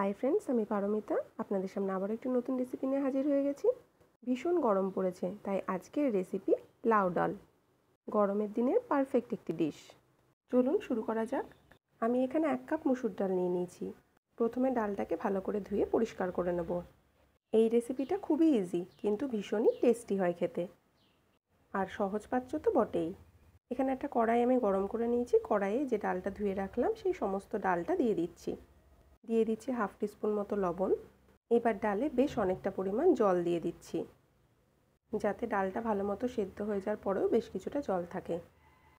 hi friends আমি পারমিতা আপনাদের সামনে আবার একটি নতুন রেসিপি নিয়ে হাজির হয়ে গেছি ভীষণ গরম পড়েছে তাই আজকের রেসিপি লাউ ডাল গরমের দিনের পারফেক্ট একটি ডিশ চলুন শুরু করা যাক আমি এখানে এক কাপ মুসুর ডাল নিয়ে নিয়েছি প্রথমে ডালটাকে ভালো করে ধুয়ে পরিষ্কার করে নেব এই রেসিপিটা খুবই ইজি কিন্তু ভীষণই টেস্টি হয় খেতে আর সহজ পাত্র তো বটেই এখানে একটা কড়াই আমি গরম করে নিয়েছি কড়াইয়ে যে ডালটা ধুয়ে রাখলাম সেই সমস্ত ডালটা দিয়ে দিচ্ছি দিয়ে দিচ্ছি হাফ টিস্পুন মতো লবণ এবার ডালে বেশ অনেকটা পরিমাণ জল দিয়ে দিচ্ছি যাতে ডালটা ভালো মতো সেদ্ধ হয়ে যাওয়ার পরেও বেশ কিছুটা জল থাকে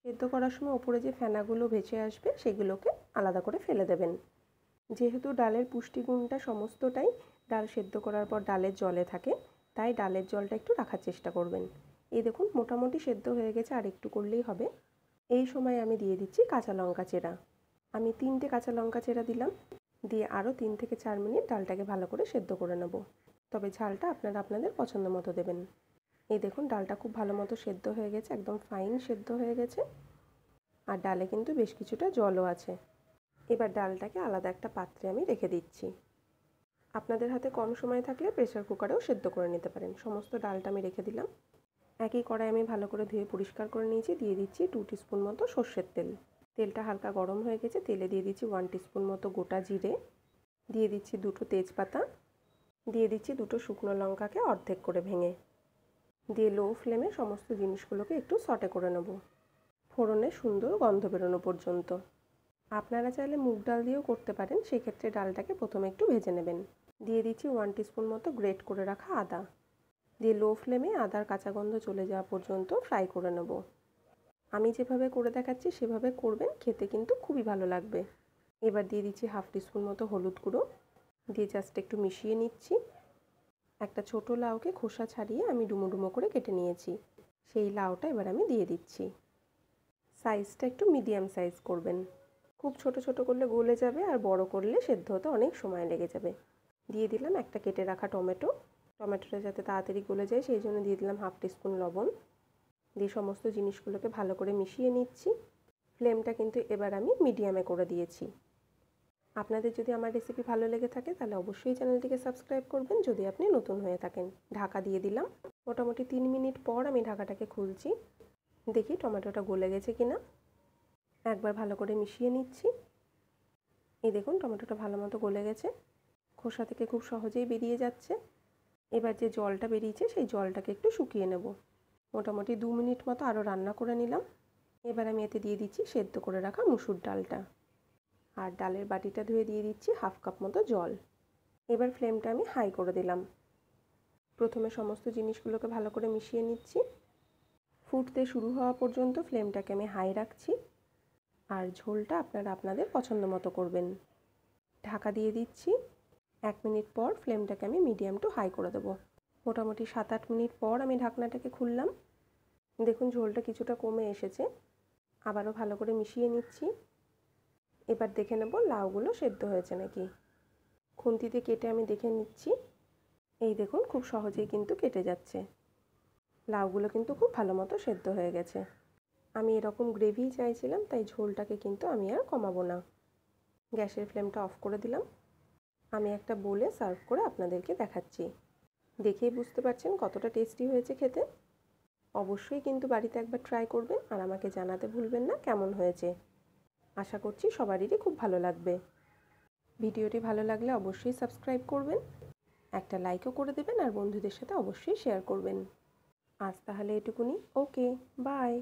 সেদ্ধ করার সময় ওপরে যে ফেনাগুলো ভেসে আসবে সেগুলোকে আলাদা করে ফেলে দেবেন যেহেতু ডালের পুষ্টিগুণটা সমস্তটাই ডাল সেদ্ধ করার পর ডালের জলে থাকে তাই ডালের জলটা একটু রাখার চেষ্টা করবেন এই দেখুন মোটামুটি সেদ্ধ হয়ে গেছে আর একটু করলেই হবে এই সময় আমি দিয়ে দিচ্ছি কাঁচা লঙ্কা চেরা আমি তিনটে কাঁচা লঙ্কা চেরা দিলাম দিয়ে আরও তিন থেকে চার মিনিট ডালটাকে ভালো করে সেদ্ধ করে নেব তবে ঝালটা আপনারা আপনাদের পছন্দ মতো দেবেন এই দেখুন ডালটা খুব ভালো মতো সেদ্ধ হয়ে গেছে একদম ফাইন সেদ্ধ হয়ে গেছে আর ডালে কিন্তু বেশ কিছুটা জলও আছে এবার ডালটাকে আলাদা একটা পাত্রে আমি রেখে দিচ্ছি আপনাদের হাতে কম সময় থাকলে প্রেশার কুকারেও সেদ্ধ করে নিতে পারেন সমস্ত ডালটা আমি রেখে দিলাম একই কড়াই আমি ভালো করে ধুয়ে পরিষ্কার করে নিয়েছি দিয়ে দিচ্ছি টু স্পুন মতো সর্ষের তেল তেলটা হালকা গরম হয়ে গেছে তেলে দিয়ে দিচ্ছি ওয়ান টিস্পুন মতো গোটা জিরে দিয়ে দিচ্ছি দুটো তেজপাতা দিয়ে দিচ্ছি দুটো শুকনো লঙ্কাকে অর্ধেক করে ভেঙে দিয়ে লো ফ্লেমে সমস্ত জিনিসগুলোকে একটু সটে করে নেব ফোড়নে সুন্দর গন্ধ বেরোনো পর্যন্ত আপনারা চাইলে মুগ ডাল দিয়েও করতে পারেন সেক্ষেত্রে ডালটাকে প্রথমে একটু ভেজে নেবেন দিয়ে দিচ্ছি ওয়ান টিস্পুন মতো গ্রেট করে রাখা আদা দিয়ে লো ফ্লেমে আদার কাঁচা গন্ধ চলে যাওয়া পর্যন্ত ফ্রাই করে নেবো আমি যেভাবে করে দেখাচ্ছি সেভাবে করবেন খেতে কিন্তু খুবই ভালো লাগবে এবার দিয়ে দিচ্ছি হাফ টিস্পুন মতো হলুদ গুঁড়ো দিয়ে জাস্ট একটু মিশিয়ে নিচ্ছি একটা ছোট লাউকে খোসা ছাড়িয়ে আমি ডুমো ডুমো করে কেটে নিয়েছি সেই লাউটা এবার আমি দিয়ে দিচ্ছি সাইজটা একটু মিডিয়াম সাইজ করবেন খুব ছোট ছোট করলে গলে যাবে আর বড় করলে সেদ্ধ হতে অনেক সময় লেগে যাবে দিয়ে দিলাম একটা কেটে রাখা টমেটো টমেটোটা যাতে তাড়াতাড়ি গলে যায় সেই জন্য দিয়ে দিলাম হাফ টিস্পুন লবণ দিয়ে সমস্ত জিনিসগুলোকে ভালো করে মিশিয়ে নিচ্ছি ফ্লেমটা কিন্তু এবার আমি মিডিয়ামে করে দিয়েছি আপনাদের যদি আমার রেসিপি ভালো লেগে থাকে তাহলে অবশ্যই চ্যানেলটিকে সাবস্ক্রাইব করবেন যদি আপনি নতুন হয়ে থাকেন ঢাকা দিয়ে দিলাম মোটামুটি তিন মিনিট পর আমি ঢাকাটাকে খুলছি দেখি টমেটোটা গলে গেছে কিনা একবার ভালো করে মিশিয়ে নিচ্ছি এই দেখুন টমেটোটা ভালো মতো গলে গেছে খোসা থেকে খুব সহজেই বেরিয়ে যাচ্ছে এবার যে জলটা বেরিয়েছে সেই জলটাকে একটু শুকিয়ে নেব মোটামুটি দু মিনিট মতো আরও রান্না করে নিলাম এবার আমি এতে দিয়ে দিচ্ছি সেদ্ধ করে রাখা মুসুর ডালটা আর ডালের বাটিটা ধুয়ে দিয়ে দিচ্ছি হাফ কাপ মতো জল এবার ফ্লেমটা আমি হাই করে দিলাম প্রথমে সমস্ত জিনিসগুলোকে ভালো করে মিশিয়ে নিচ্ছি ফুটতে শুরু হওয়া পর্যন্ত ফ্লেমটাকে আমি হাই রাখছি আর ঝোলটা আপনারা আপনাদের পছন্দ মতো করবেন ঢাকা দিয়ে দিচ্ছি এক মিনিট পর ফ্লেমটাকে আমি মিডিয়াম টু হাই করে দেবো মোটামুটি সাত আট মিনিট পর আমি ঢাকনাটাকে খুললাম দেখুন ঝোলটা কিছুটা কমে এসেছে আবারও ভালো করে মিশিয়ে নিচ্ছি এবার দেখে নেব লাউগুলো সেদ্ধ হয়েছে নাকি খুন্তিতে কেটে আমি দেখে নিচ্ছি এই দেখুন খুব সহজেই কিন্তু কেটে যাচ্ছে লাউগুলো কিন্তু খুব ভালো মতো সেদ্ধ হয়ে গেছে আমি এরকম গ্রেভি চাইছিলাম তাই ঝোলটাকে কিন্তু আমি আর কমাবো না গ্যাসের ফ্লেমটা অফ করে দিলাম আমি একটা বোলে সার্ভ করে আপনাদেরকে দেখাচ্ছি দেখেই বুঝতে পারছেন কতটা টেস্টি হয়েছে খেতে অবশ্যই কিন্তু বাড়িতে একবার ট্রাই করবেন আর আমাকে জানাতে ভুলবেন না কেমন হয়েছে আশা করছি সবারই খুব ভালো লাগবে ভিডিওটি ভালো লাগলে অবশ্যই সাবস্ক্রাইব করবেন একটা লাইকও করে দেবেন আর বন্ধুদের সাথে অবশ্যই শেয়ার করবেন আজ তাহলে এটুকুনি ওকে বাই